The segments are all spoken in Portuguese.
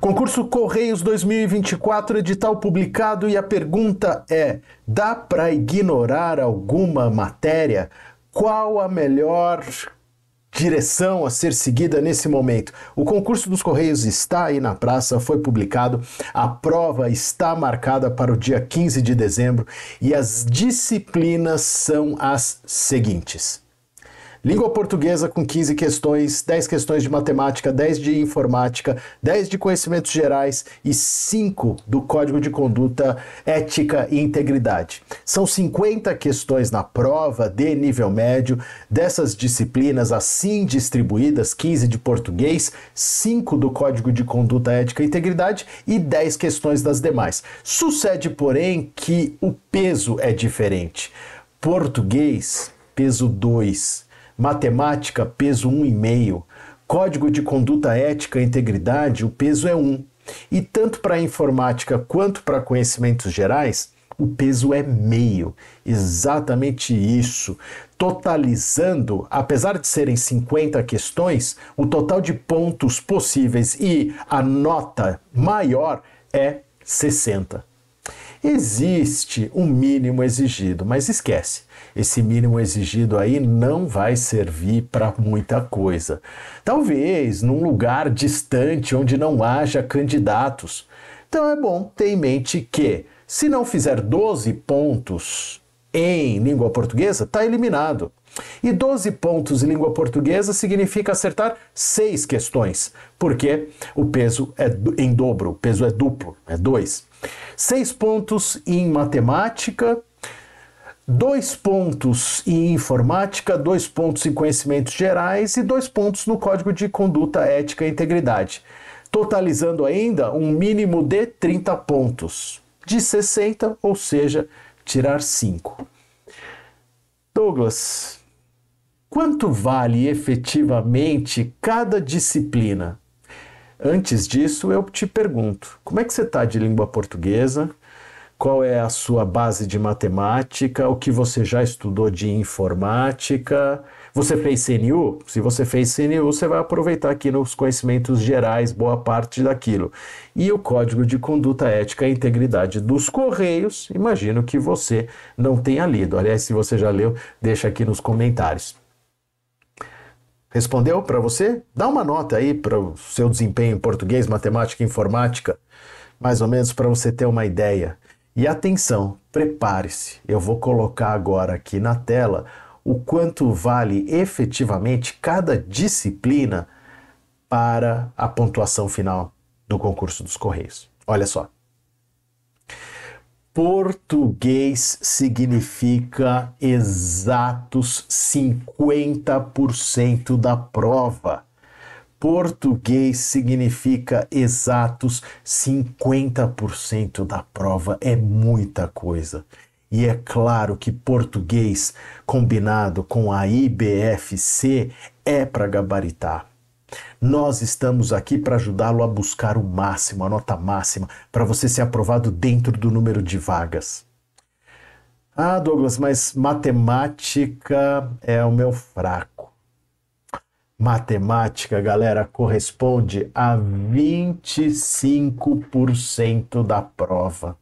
Concurso Correios 2024, edital publicado e a pergunta é: dá para ignorar alguma matéria? Qual a melhor direção a ser seguida nesse momento. O concurso dos Correios está aí na praça, foi publicado, a prova está marcada para o dia 15 de dezembro e as disciplinas são as seguintes. Língua portuguesa com 15 questões, 10 questões de matemática, 10 de informática, 10 de conhecimentos gerais e 5 do Código de Conduta Ética e Integridade. São 50 questões na prova de nível médio dessas disciplinas assim distribuídas, 15 de português, 5 do Código de Conduta Ética e Integridade e 10 questões das demais. Sucede, porém, que o peso é diferente. Português, peso 2 Matemática, peso 1,5. Código de conduta ética e integridade, o peso é 1. E tanto para a informática quanto para conhecimentos gerais, o peso é meio. Exatamente isso. Totalizando, apesar de serem 50 questões, o total de pontos possíveis e a nota maior é 60. Existe um mínimo exigido, mas esquece. Esse mínimo exigido aí não vai servir para muita coisa. Talvez num lugar distante onde não haja candidatos. Então é bom ter em mente que, se não fizer 12 pontos em língua portuguesa, está eliminado. E 12 pontos em língua portuguesa significa acertar seis questões, porque o peso é em dobro, o peso é duplo, é dois. Seis pontos em matemática, dois pontos em informática, dois pontos em conhecimentos gerais e dois pontos no código de conduta ética e integridade, totalizando ainda um mínimo de 30 pontos, de 60, ou seja, tirar 5. Douglas, quanto vale efetivamente cada disciplina? Antes disso, eu te pergunto: como é que você está de língua portuguesa? Qual é a sua base de matemática? O que você já estudou de informática? Você fez CNU? Se você fez CNU, você vai aproveitar aqui nos conhecimentos gerais boa parte daquilo. E o Código de Conduta Ética e Integridade dos Correios, imagino que você não tenha lido. Aliás, se você já leu, deixa aqui nos comentários. Respondeu para você? Dá uma nota aí para o seu desempenho em português, matemática e informática, mais ou menos para você ter uma ideia. E atenção, prepare-se. Eu vou colocar agora aqui na tela o quanto vale efetivamente cada disciplina para a pontuação final do concurso dos Correios. Olha só português significa exatos 50% da prova. Português significa exatos 50% da prova. É muita coisa. E é claro que português combinado com a IBFC é para gabaritar. Nós estamos aqui para ajudá-lo a buscar o máximo, a nota máxima, para você ser aprovado dentro do número de vagas. Ah, Douglas, mas matemática é o meu fraco. Matemática, galera, corresponde a 25% da prova.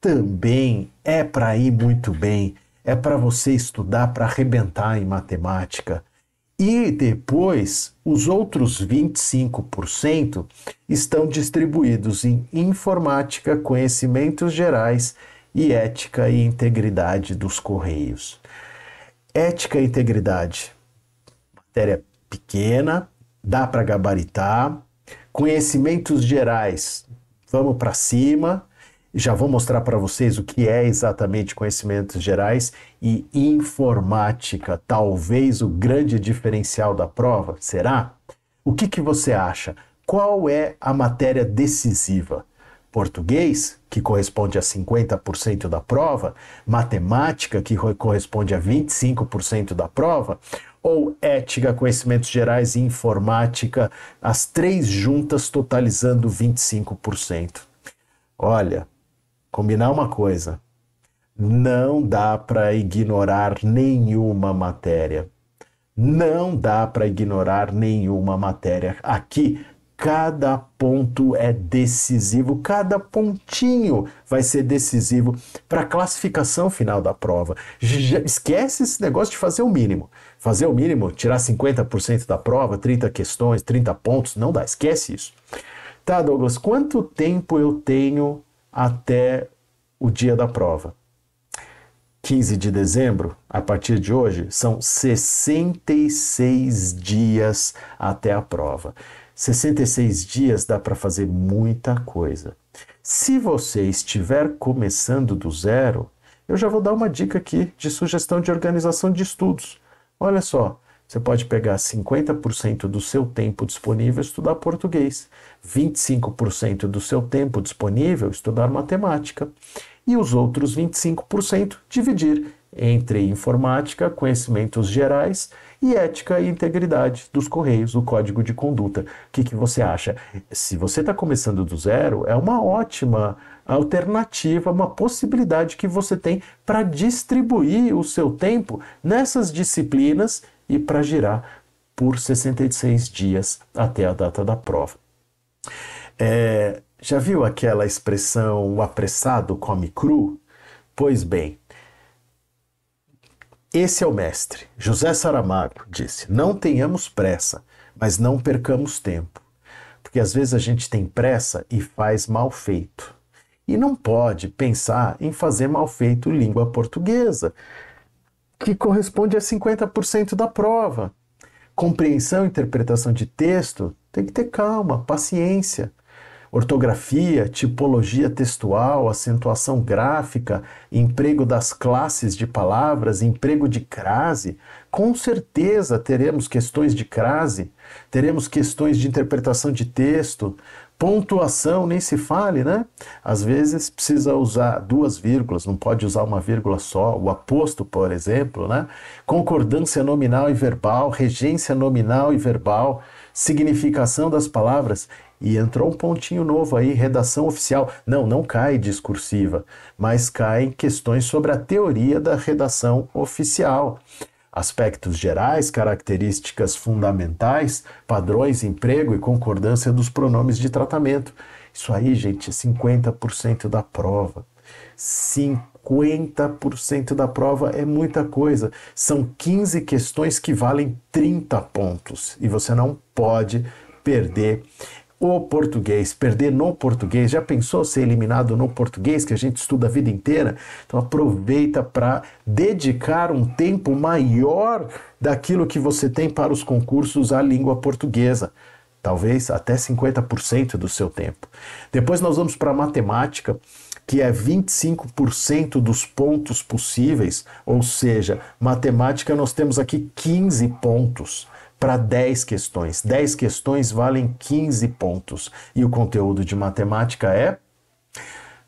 Também é para ir muito bem, é para você estudar para arrebentar em matemática. E depois, os outros 25% estão distribuídos em informática, conhecimentos gerais e ética e integridade dos Correios. Ética e integridade, matéria pequena, dá para gabaritar. Conhecimentos gerais, vamos para cima. Já vou mostrar para vocês o que é exatamente conhecimentos gerais e informática, talvez o grande diferencial da prova, será? O que, que você acha? Qual é a matéria decisiva? Português, que corresponde a 50% da prova, matemática, que corresponde a 25% da prova, ou ética, conhecimentos gerais e informática, as três juntas totalizando 25%. Olha, combinar uma coisa: não dá para ignorar nenhuma matéria. Não dá para ignorar nenhuma matéria. Aqui, cada ponto é decisivo, cada pontinho vai ser decisivo para a classificação final da prova. Já esquece esse negócio de fazer o mínimo. Fazer o mínimo, tirar 50% da prova, 30 questões, 30 pontos, não dá, esquece isso. Tá, Douglas, quanto tempo eu tenho até o dia da prova. 15 de dezembro, a partir de hoje, são 66 dias até a prova. 66 dias dá para fazer muita coisa. Se você estiver começando do zero, eu já vou dar uma dica aqui de sugestão de organização de estudos. Olha só, você pode pegar 50% do seu tempo disponível e estudar português, 25% do seu tempo disponível estudar matemática e os outros 25% dividir entre informática, conhecimentos gerais e ética e integridade dos Correios, o código de conduta. O que, que você acha? Se você está começando do zero, é uma ótima alternativa, uma possibilidade que você tem para distribuir o seu tempo nessas disciplinas e para girar por 66 dias até a data da prova. É, já viu aquela expressão o apressado come cru? Pois bem, esse é o mestre. José Saramago disse: não tenhamos pressa, mas não percamos tempo. Porque às vezes a gente tem pressa e faz mal feito. E não pode pensar em fazer mal feito língua portuguesa, que corresponde a 50% da prova. Compreensão e interpretação de texto tem que ter calma, paciência. Ortografia, tipologia textual, acentuação gráfica, emprego das classes de palavras, emprego de crase. Com certeza teremos questões de crase, teremos questões de interpretação de texto, Pontuação nem se fale, né? Às vezes precisa usar duas vírgulas, não pode usar uma vírgula só, o aposto, por exemplo, né? Concordância nominal e verbal, regência nominal e verbal, significação das palavras. E entrou um pontinho novo aí, redação oficial. Não, não cai discursiva, mas cai questões sobre a teoria da redação oficial aspectos gerais, características fundamentais, padrões, emprego e concordância dos pronomes de tratamento. Isso aí, gente, é 50% da prova. 50% da prova é muita coisa. São 15 questões que valem 30 pontos e você não pode perder o português, perder no português. Já pensou ser eliminado no português que a gente estuda a vida inteira? Então aproveita para dedicar um tempo maior daquilo que você tem para os concursos à língua portuguesa. Talvez até 50% do seu tempo. Depois nós vamos para matemática, que é 25% dos pontos possíveis, ou seja, matemática nós temos aqui 15 pontos para 10 questões. 10 questões valem 15 pontos. E o conteúdo de matemática é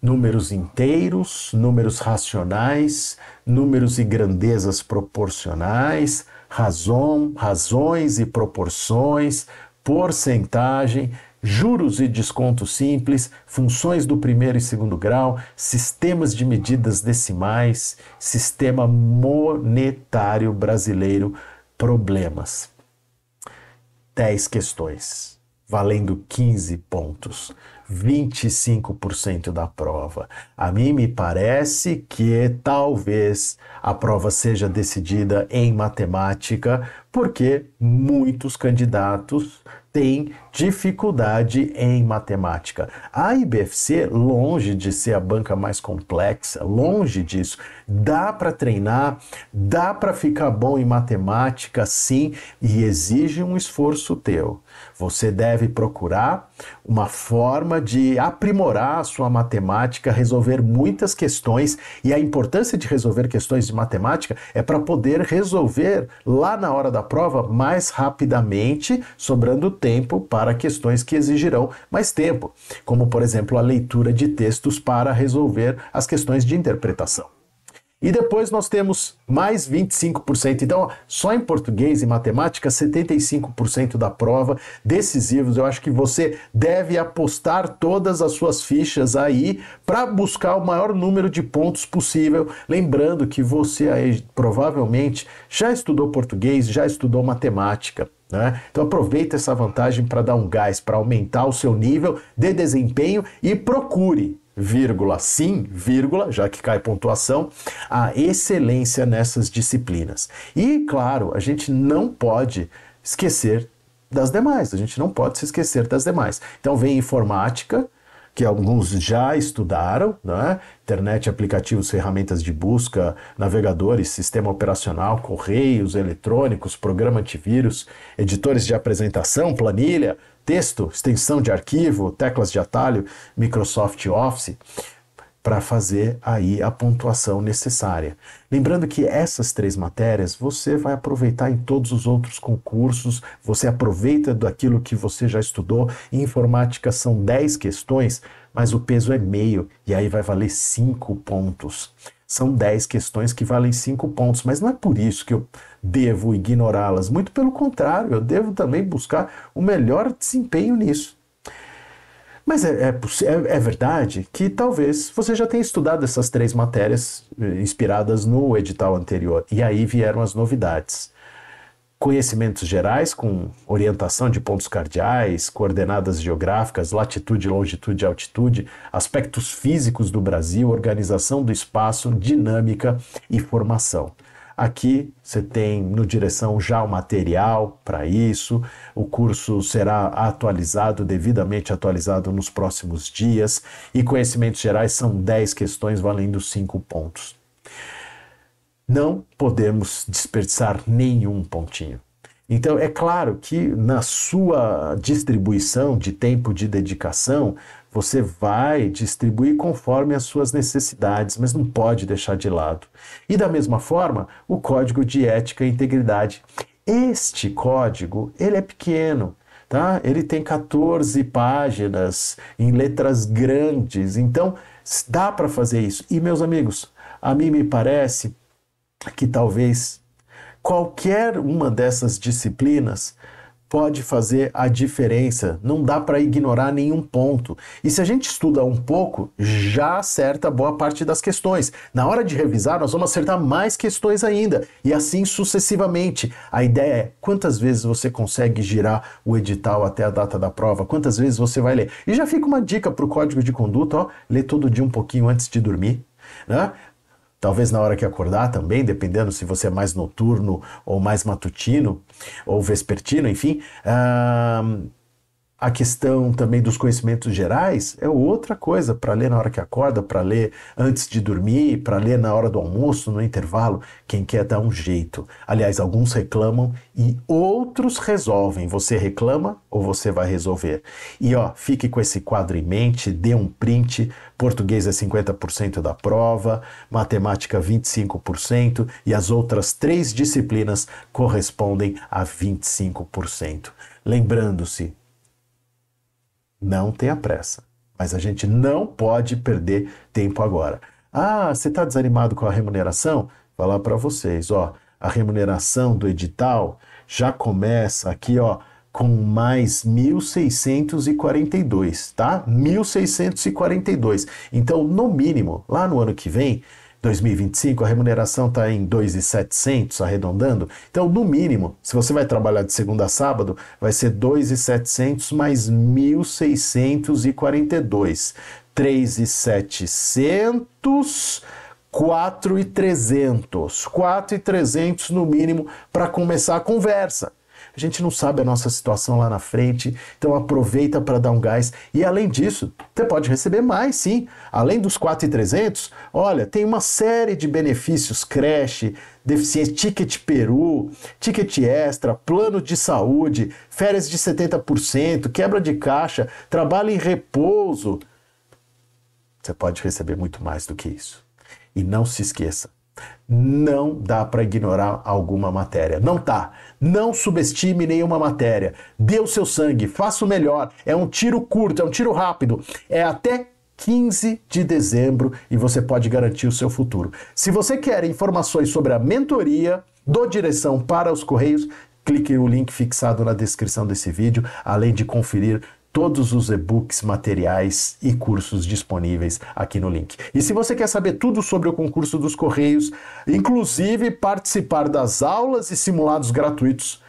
números inteiros, números racionais, números e grandezas proporcionais, razão, razões e proporções, porcentagem, juros e descontos simples, funções do primeiro e segundo grau, sistemas de medidas decimais, sistema monetário brasileiro, problemas. 10 questões, valendo 15 pontos, 25% da prova. A mim me parece que talvez a prova seja decidida em matemática, porque muitos candidatos têm dificuldade em matemática. A IBFC, longe de ser a banca mais complexa, longe disso, dá para treinar, dá para ficar bom em matemática, sim, e exige um esforço teu. Você deve procurar uma forma de aprimorar a sua matemática, resolver muitas questões, e a importância de resolver questões de matemática é para poder resolver lá na hora da prova mais rapidamente, sobrando tempo para questões que exigirão mais tempo, como por exemplo a leitura de textos para resolver as questões de interpretação. E depois nós temos mais 25%. Então, só em português e matemática, 75% da prova decisivos. Eu acho que você deve apostar todas as suas fichas aí para buscar o maior número de pontos possível. Lembrando que você aí provavelmente já estudou português, já estudou matemática. Né? Então aproveita essa vantagem para dar um gás, para aumentar o seu nível de desempenho e procure vírgula, sim, vírgula, já que cai pontuação, a excelência nessas disciplinas. E, claro, a gente não pode esquecer das demais, a gente não pode se esquecer das demais. Então vem informática, que alguns já estudaram, né? internet, aplicativos, ferramentas de busca, navegadores, sistema operacional, correios eletrônicos, programa antivírus, editores de apresentação, planilha, texto, extensão de arquivo, teclas de atalho, Microsoft Office, para fazer aí a pontuação necessária. Lembrando que essas três matérias você vai aproveitar em todos os outros concursos, você aproveita daquilo que você já estudou. Em informática são 10 questões, mas o peso é meio, e aí vai valer 5 pontos. São 10 questões que valem 5 pontos, mas não é por isso que eu devo ignorá-las. Muito pelo contrário, eu devo também buscar o melhor desempenho nisso. Mas é, é, é, é, verdade que talvez você já tenha estudado essas três matérias eh, inspiradas no edital anterior, e aí vieram as novidades conhecimentos gerais, com orientação de pontos cardeais, coordenadas geográficas, latitude, longitude, altitude, aspectos físicos do Brasil, organização do espaço, dinâmica e formação. Aqui você tem no direção já o material para isso. O curso será atualizado, devidamente atualizado nos próximos dias. E conhecimentos gerais são 10 questões valendo 5 pontos. Não podemos desperdiçar nenhum pontinho. Então, é claro que na sua distribuição de tempo de dedicação, você vai distribuir conforme as suas necessidades, mas não pode deixar de lado. E da mesma forma, o código de ética e integridade. Este código, ele é pequeno, tá? Ele tem 14 páginas em letras grandes. Então, dá para fazer isso. E meus amigos, a mim me parece que talvez qualquer uma dessas disciplinas pode fazer a diferença. Não dá para ignorar nenhum ponto. E se a gente estuda um pouco, já acerta boa parte das questões. Na hora de revisar, nós vamos acertar mais questões ainda, e assim sucessivamente. A ideia é quantas vezes você consegue girar o edital até a data da prova, quantas vezes você vai ler. E já fica uma dica para o código de conduta, ó, lê todo dia um pouquinho antes de dormir. Né? talvez na hora que acordar também, dependendo se você é mais noturno ou mais matutino ou vespertino, enfim. Uh, a questão também dos conhecimentos gerais é outra coisa para ler na hora que acorda, para ler antes de dormir, para ler na hora do almoço, no intervalo. Quem quer dá um jeito. Aliás, alguns reclamam e outros resolvem. Você reclama ou você vai resolver. E ó, fique com esse quadro em mente, dê um print. Português é 50% da prova, matemática 25% e as outras três disciplinas correspondem a 25%. Lembrando-se, não tenha pressa. Mas a gente não pode perder tempo agora. Ah, você está desanimado com a remuneração? Vou Falar para vocês, ó, a remuneração do edital já começa aqui, ó, com mais 1.642, tá? 1.642. Então, no mínimo, lá no ano que vem, 2025 a remuneração está em 2,700, arredondando. Então, no mínimo, se você vai trabalhar de segunda a sábado, vai ser 2,700 mais 1.642. 3,700 4,300. 4,300 no mínimo para começar a conversa. A gente não sabe a nossa situação lá na frente, então aproveita para dar um gás. E além disso, você pode receber mais, sim. Além dos 4,300, olha, tem uma série de benefícios, creche, deficiência, ticket peru, ticket extra, plano de saúde, férias de 70%, quebra de caixa, trabalho em repouso. Você pode receber muito mais do que isso. E não se esqueça, não dá para ignorar alguma matéria. Não tá. Não subestime nenhuma matéria. Dê o seu sangue, faça o melhor. É um tiro curto, é um tiro rápido. É até 15 de dezembro e você pode garantir o seu futuro. Se você quer informações sobre a mentoria do Direção para os Correios, clique no link fixado na descrição desse vídeo, além de conferir todos os e-books, materiais e cursos disponíveis aqui no link. E se você quer saber tudo sobre o concurso dos Correios, inclusive participar das aulas e simulados gratuitos,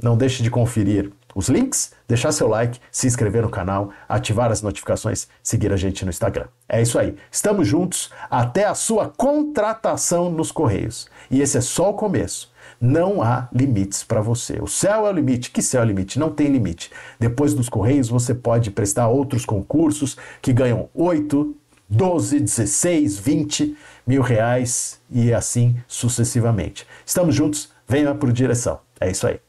não deixe de conferir os links, deixar seu like, se inscrever no canal, ativar as notificações, seguir a gente no Instagram. É isso aí. Estamos juntos até a sua contratação nos Correios. E esse é só o começo não há limites para você. O céu é o limite. Que céu é o limite? Não tem limite. Depois dos Correios, você pode prestar outros concursos que ganham 8, 12, 16, 20 mil reais e assim sucessivamente. Estamos juntos, venha por direção. É isso aí.